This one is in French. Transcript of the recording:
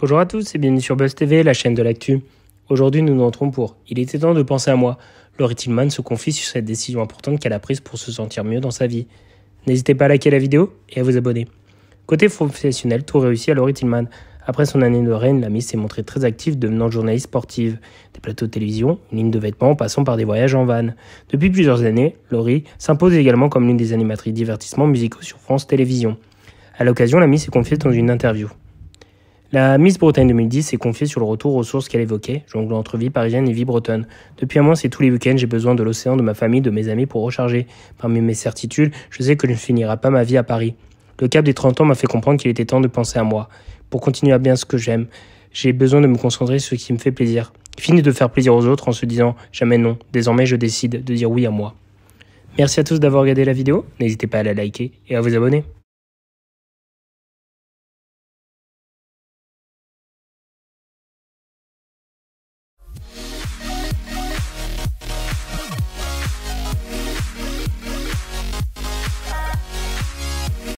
Bonjour à tous et bienvenue sur Buzz TV, la chaîne de l'actu. Aujourd'hui, nous nous entrons pour Il était temps de penser à moi. Laurie Tillman se confie sur cette décision importante qu'elle a prise pour se sentir mieux dans sa vie. N'hésitez pas à liker la vidéo et à vous abonner. Côté professionnel, tout réussit à Laurie Tillman. Après son année de reine, la Miss s'est montrée très active, devenant journaliste sportive. Des plateaux de télévision, une ligne de vêtements, passant par des voyages en van. Depuis plusieurs années, Laurie s'impose également comme l'une des animatrices divertissements musicaux sur France Télévisions. À l'occasion, la Miss s'est confiée dans une interview. La Miss Bretagne 2010 s'est confiée sur le retour aux sources qu'elle évoquait, jongle entre vie parisienne et vie bretonne. Depuis un mois, c'est tous les week-ends, j'ai besoin de l'océan, de ma famille, de mes amis pour recharger. Parmi mes certitudes, je sais que je ne finirai pas ma vie à Paris. Le cap des 30 ans m'a fait comprendre qu'il était temps de penser à moi, pour continuer à bien ce que j'aime. J'ai besoin de me concentrer sur ce qui me fait plaisir. Fini de faire plaisir aux autres en se disant jamais non. Désormais, je décide de dire oui à moi. Merci à tous d'avoir regardé la vidéo. N'hésitez pas à la liker et à vous abonner.